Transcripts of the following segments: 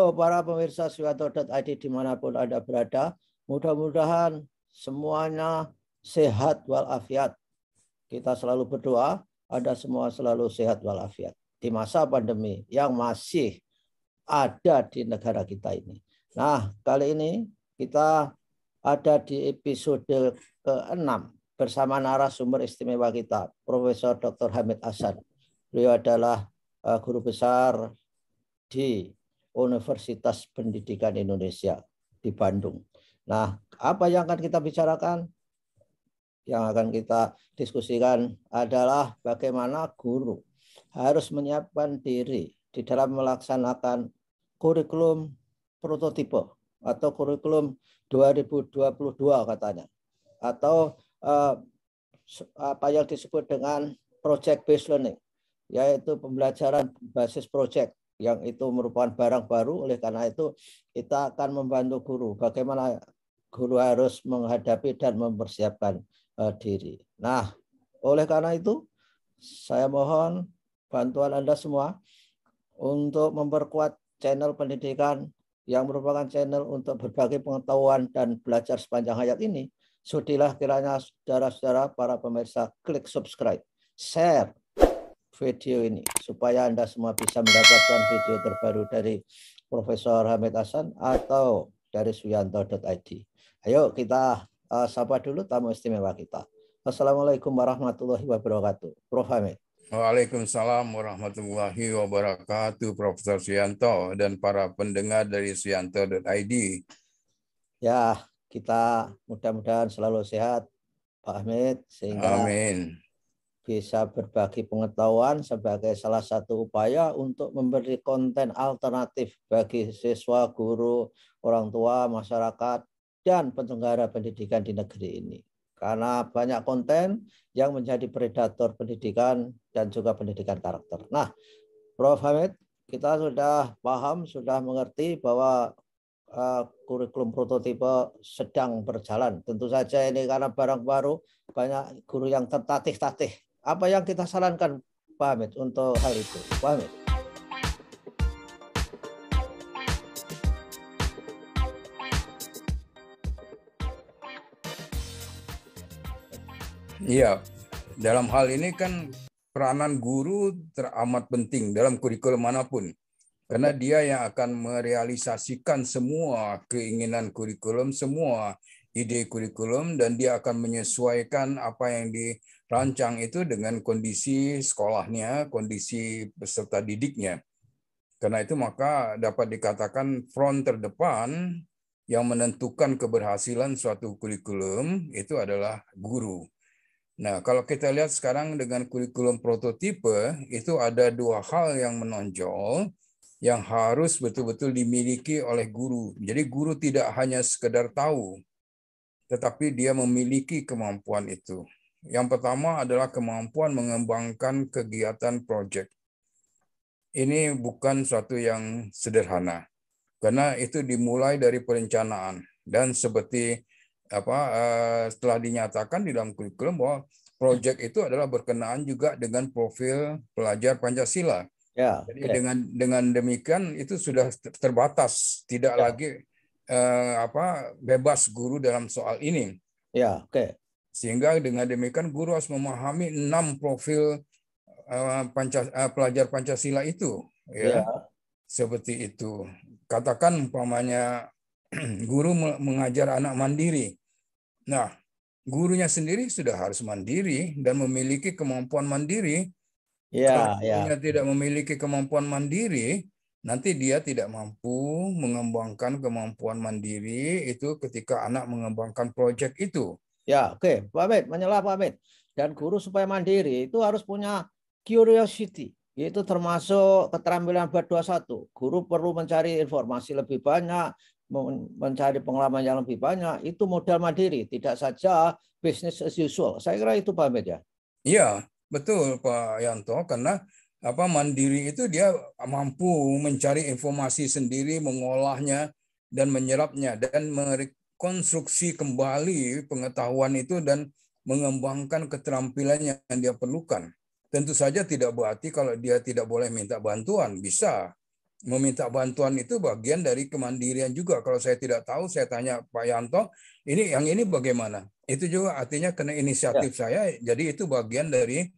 Halo para pemirsa siwato.id dimanapun ada berada. Mudah-mudahan semuanya sehat walafiat. Kita selalu berdoa, ada semua selalu sehat walafiat. Di masa pandemi yang masih ada di negara kita ini. Nah, kali ini kita ada di episode ke-6 bersama narasumber istimewa kita, Profesor Dr. Hamid Asad. Beliau adalah eh, guru besar di Universitas Pendidikan Indonesia di Bandung. Nah, apa yang akan kita bicarakan? Yang akan kita diskusikan adalah bagaimana guru harus menyiapkan diri di dalam melaksanakan kurikulum prototipe atau kurikulum 2022 katanya atau eh, apa yang disebut dengan project based learning yaitu pembelajaran basis project yang itu merupakan barang baru. Oleh karena itu kita akan membantu guru bagaimana guru harus menghadapi dan mempersiapkan uh, diri. Nah, oleh karena itu saya mohon bantuan Anda semua untuk memperkuat channel pendidikan yang merupakan channel untuk berbagi pengetahuan dan belajar sepanjang hayat ini. Sudilah kiranya saudara-saudara para pemirsa klik subscribe, share, video ini supaya Anda semua bisa mendapatkan video terbaru dari Profesor Hamid Hasan atau dari suyanto.id. Ayo kita uh, sapa dulu tamu istimewa kita. Assalamualaikum warahmatullahi wabarakatuh. Prof. Hamid. Waalaikumsalam warahmatullahi wabarakatuh Profesor Suyanto dan para pendengar dari suyanto.id. Ya, kita mudah-mudahan selalu sehat Pak Hamid sehingga Amin bisa berbagi pengetahuan sebagai salah satu upaya untuk memberi konten alternatif bagi siswa, guru, orang tua, masyarakat, dan penyelenggara pendidikan di negeri ini. Karena banyak konten yang menjadi predator pendidikan dan juga pendidikan karakter. Nah, Prof. Hamid, kita sudah paham, sudah mengerti bahwa uh, kurikulum prototipe sedang berjalan. Tentu saja ini karena barang baru, banyak guru yang tertatih-tatih apa yang kita sarankan Pak Hamid untuk hal itu Pak Hamid Iya, dalam hal ini kan peranan guru teramat penting dalam kurikulum manapun. Karena dia yang akan merealisasikan semua keinginan kurikulum, semua ide kurikulum, dan dia akan menyesuaikan apa yang di rancang itu dengan kondisi sekolahnya, kondisi peserta didiknya. Karena itu maka dapat dikatakan front terdepan yang menentukan keberhasilan suatu kurikulum itu adalah guru. Nah, kalau kita lihat sekarang dengan kurikulum prototipe, itu ada dua hal yang menonjol yang harus betul-betul dimiliki oleh guru. Jadi guru tidak hanya sekedar tahu, tetapi dia memiliki kemampuan itu. Yang pertama adalah kemampuan mengembangkan kegiatan proyek. Ini bukan suatu yang sederhana karena itu dimulai dari perencanaan dan seperti apa eh, setelah dinyatakan di dalam kurikulum bahwa proyek itu adalah berkenaan juga dengan profil pelajar Pancasila. Ya, Jadi okay. dengan dengan demikian itu sudah terbatas, tidak ya. lagi eh, apa bebas guru dalam soal ini. Ya, oke. Okay. Sehingga dengan demikian guru harus memahami enam profil eh, eh, pelajar Pancasila itu. Ya. yeah. Seperti itu. Katakan umpamanya guru mengajar anak mandiri. Nah, gurunya sendiri sudah harus mandiri dan memiliki kemampuan mandiri. Ya, ya. Kalau tidak memiliki kemampuan mandiri, nanti dia tidak mampu mengembangkan kemampuan mandiri itu ketika anak mengembangkan proyek itu. Ya, oke, okay. pamit, menyelah pamit. Dan guru supaya mandiri itu harus punya curiosity. Itu termasuk keterampilan abad satu Guru perlu mencari informasi lebih banyak, mencari pengalaman yang lebih banyak, itu modal mandiri, tidak saja bisnis as usual. Saya kira itu Pak pamit ya. Iya, betul Pak Yanto karena apa mandiri itu dia mampu mencari informasi sendiri, mengolahnya dan menyerapnya dan konstruksi kembali pengetahuan itu dan mengembangkan keterampilan yang dia perlukan. Tentu saja tidak berarti kalau dia tidak boleh minta bantuan, bisa. Meminta bantuan itu bagian dari kemandirian juga. Kalau saya tidak tahu, saya tanya Pak Yanto, ini yang ini bagaimana? Itu juga artinya kena inisiatif ya. saya, jadi itu bagian dari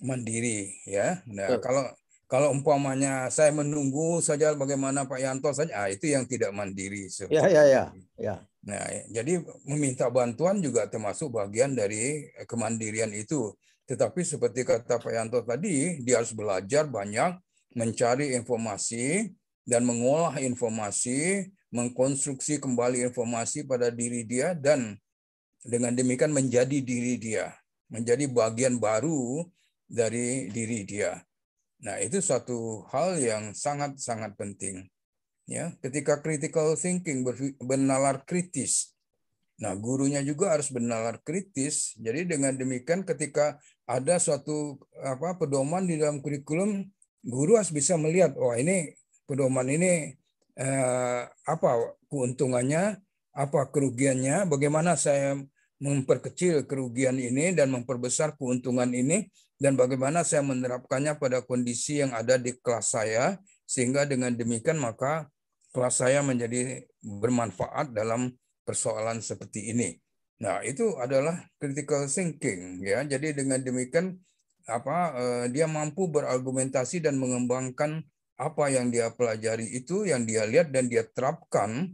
mandiri ya. Nah, kalau kalau umpamanya saya menunggu saja bagaimana Pak Yanto saja, ah, itu yang tidak mandiri. Ya, ya, ya, ya. Nah, jadi meminta bantuan juga termasuk bagian dari eh, kemandirian itu. Tetapi seperti kata Pak Yanto tadi, dia harus belajar banyak, mencari informasi, dan mengolah informasi, mengkonstruksi kembali informasi pada diri dia, dan dengan demikian menjadi diri dia, menjadi bagian baru dari diri dia. Nah, itu suatu hal yang sangat-sangat penting ya ketika critical thinking bernalar kritis nah gurunya juga harus bernalar kritis jadi dengan demikian ketika ada suatu apa pedoman di dalam kurikulum guru harus bisa melihat oh ini pedoman ini eh, apa keuntungannya apa kerugiannya bagaimana saya memperkecil kerugian ini dan memperbesar keuntungan ini dan bagaimana saya menerapkannya pada kondisi yang ada di kelas saya sehingga dengan demikian maka kelas saya menjadi bermanfaat dalam persoalan seperti ini. Nah, itu adalah critical thinking ya. Jadi dengan demikian apa eh, dia mampu berargumentasi dan mengembangkan apa yang dia pelajari itu yang dia lihat dan dia terapkan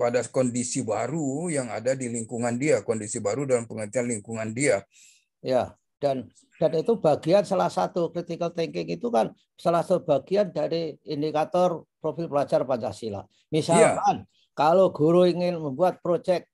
pada kondisi baru yang ada di lingkungan dia, kondisi baru dalam pengertian lingkungan dia. Ya dan dan itu bagian salah satu critical thinking itu kan salah satu bagian dari indikator profil pelajar Pancasila. Misalkan yeah. kalau guru ingin membuat proyek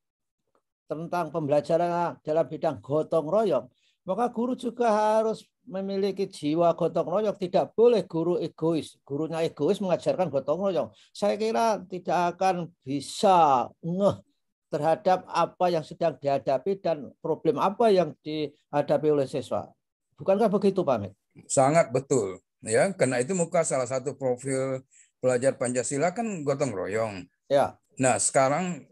tentang pembelajaran dalam bidang gotong royong, maka guru juga harus memiliki jiwa gotong royong. Tidak boleh guru egois. Gurunya egois mengajarkan gotong royong. Saya kira tidak akan bisa ngeh terhadap apa yang sedang dihadapi dan problem apa yang dihadapi oleh siswa. Bukankah begitu, Pak Amit? Sangat betul. Ya, karena itu muka salah satu profil pelajar Pancasila kan gotong royong. Ya. Nah, sekarang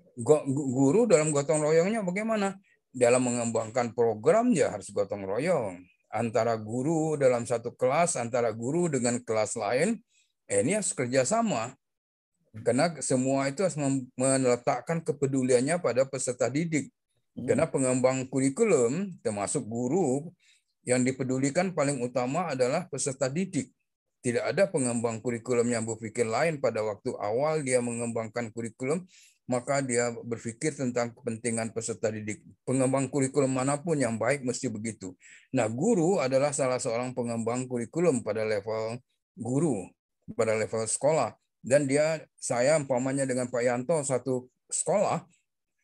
guru dalam gotong royongnya bagaimana? Dalam mengembangkan program ya harus gotong royong. Antara guru dalam satu kelas, antara guru dengan kelas lain, eh, ini harus kerjasama. Karena semua itu harus meletakkan kepeduliannya pada peserta didik. Hmm. Karena pengembang kurikulum, termasuk guru, yang dipedulikan paling utama adalah peserta didik. Tidak ada pengembang kurikulum yang berpikir lain pada waktu awal dia mengembangkan kurikulum, maka dia berpikir tentang kepentingan peserta didik. Pengembang kurikulum manapun yang baik mesti begitu. Nah, guru adalah salah seorang pengembang kurikulum pada level guru, pada level sekolah dan dia saya umpamanya dengan Pak Yanto satu sekolah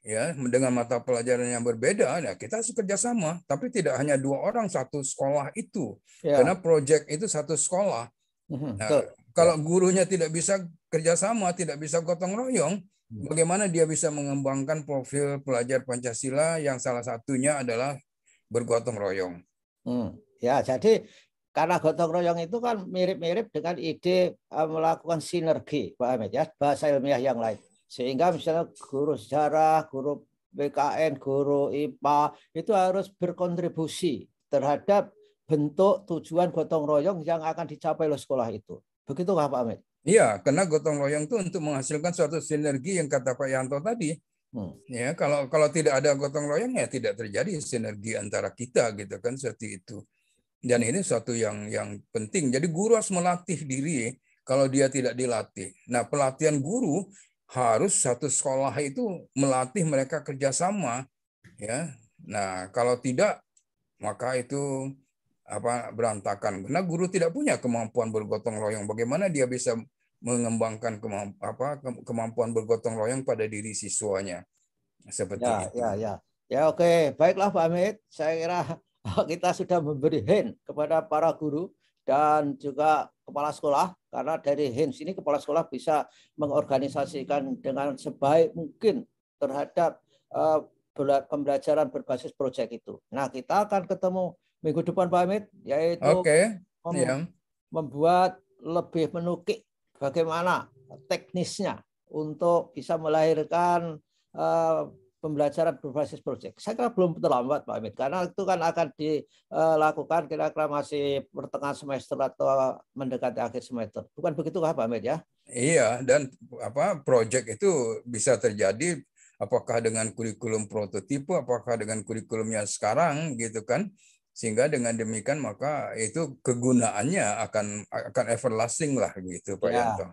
ya dengan mata pelajaran yang berbeda ya kita bekerja sama tapi tidak hanya dua orang satu sekolah itu ya. karena proyek itu satu sekolah mhm, nah, kalau gurunya tidak bisa kerjasama tidak bisa gotong royong hmm. bagaimana dia bisa mengembangkan profil pelajar Pancasila yang salah satunya adalah bergotong royong hmm. ya jadi karena gotong royong itu kan mirip-mirip dengan ide eh, melakukan sinergi Pak Ahmed ya bahasa ilmiah yang lain sehingga misalnya guru sejarah guru BKN guru IPA itu harus berkontribusi terhadap bentuk tujuan gotong royong yang akan dicapai oleh sekolah itu begitu Pak Ahmed Iya, karena gotong royong itu untuk menghasilkan suatu sinergi yang kata Pak Yanto tadi. Hmm. Ya, kalau kalau tidak ada gotong royong ya tidak terjadi sinergi antara kita gitu kan seperti itu. Dan ini suatu yang yang penting. Jadi guru harus melatih diri kalau dia tidak dilatih. Nah, pelatihan guru harus satu sekolah itu melatih mereka kerjasama, ya. Nah, kalau tidak maka itu apa berantakan. Karena guru tidak punya kemampuan bergotong royong. Bagaimana dia bisa mengembangkan apa kemampuan bergotong royong pada diri siswanya? Seperti ya, itu. Ya, ya. Ya, oke. Baiklah, Pak Amit. Saya kira kita sudah memberi hand kepada para guru dan juga kepala sekolah karena dari hands ini kepala sekolah bisa mengorganisasikan dengan sebaik mungkin terhadap uh, pembelajaran berbasis proyek itu. Nah, kita akan ketemu minggu depan Pak Amit yaitu okay. mem yeah. membuat lebih menukik bagaimana teknisnya untuk bisa melahirkan uh, pembelajaran berbasis proyek. Saya kira belum terlambat Pak Amit karena itu kan akan dilakukan kira-kira masih pertengahan semester atau mendekati akhir semester. Bukan begitu Pak Amit ya? Iya, dan apa proyek itu bisa terjadi apakah dengan kurikulum prototipe, apakah dengan kurikulum yang sekarang gitu kan? Sehingga dengan demikian maka itu kegunaannya akan akan everlasting lah gitu Pak ya. Yanto.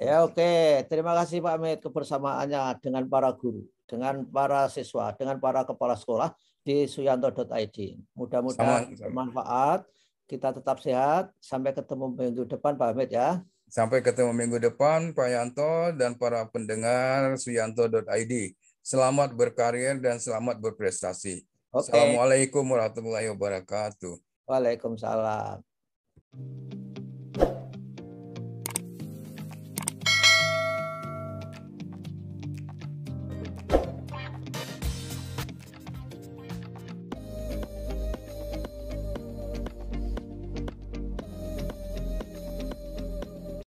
Ya oke, okay. terima kasih Pak Amit kebersamaannya dengan para guru dengan para siswa, dengan para kepala sekolah di suyanto.id. Mudah-mudahan bermanfaat. Kita tetap sehat. Sampai ketemu minggu depan Pak Hamid ya. Sampai ketemu minggu depan Pak Yanto dan para pendengar suyanto.id. Selamat berkarir dan selamat berprestasi. Okay. Assalamualaikum warahmatullahi wabarakatuh. Waalaikumsalam.